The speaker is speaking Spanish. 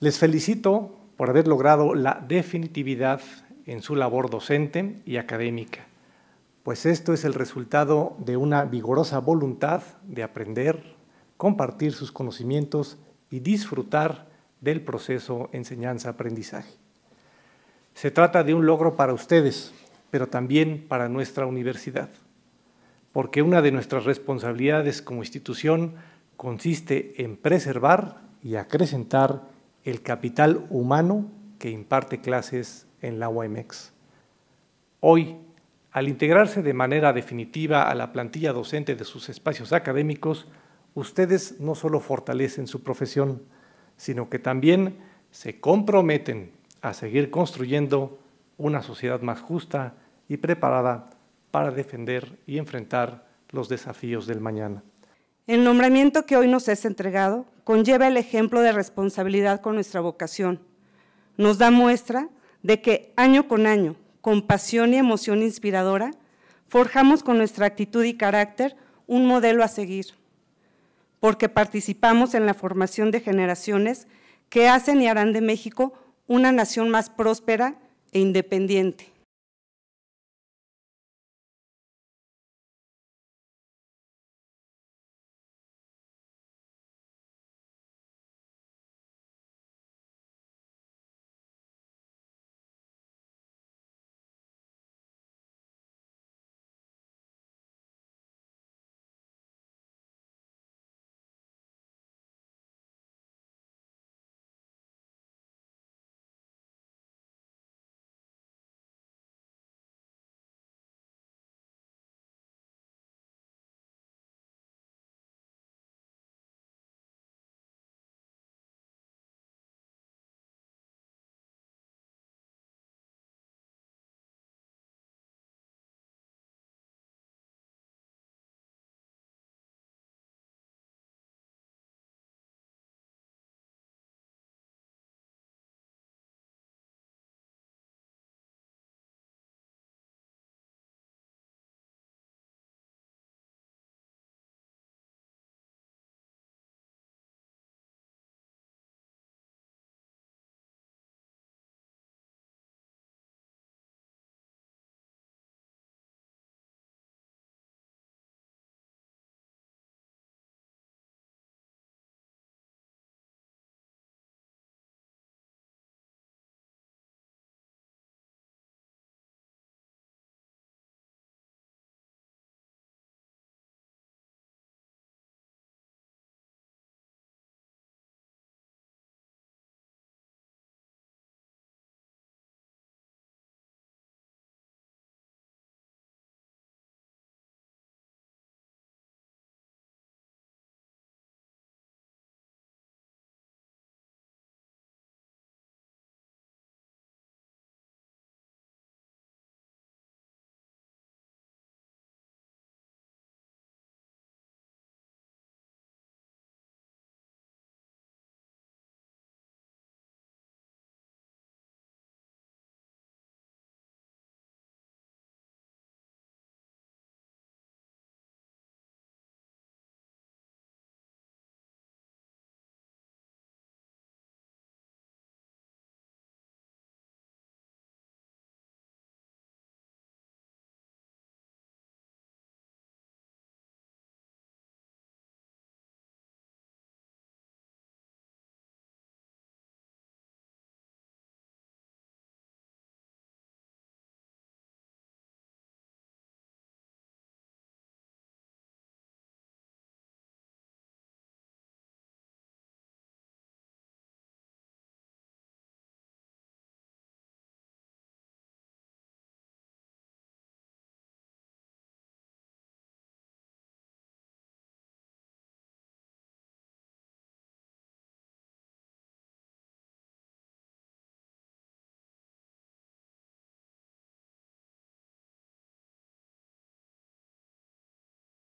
Les felicito por haber logrado la definitividad en su labor docente y académica, pues esto es el resultado de una vigorosa voluntad de aprender, compartir sus conocimientos y disfrutar del proceso enseñanza-aprendizaje. Se trata de un logro para ustedes, pero también para nuestra universidad, porque una de nuestras responsabilidades como institución consiste en preservar y acrecentar el capital humano que imparte clases en la UMEX. Hoy, al integrarse de manera definitiva a la plantilla docente de sus espacios académicos, ustedes no solo fortalecen su profesión, sino que también se comprometen a seguir construyendo una sociedad más justa y preparada para defender y enfrentar los desafíos del mañana. El nombramiento que hoy nos es entregado conlleva el ejemplo de responsabilidad con nuestra vocación. Nos da muestra de que año con año, con pasión y emoción inspiradora, forjamos con nuestra actitud y carácter un modelo a seguir, porque participamos en la formación de generaciones que hacen y harán de México una nación más próspera e independiente.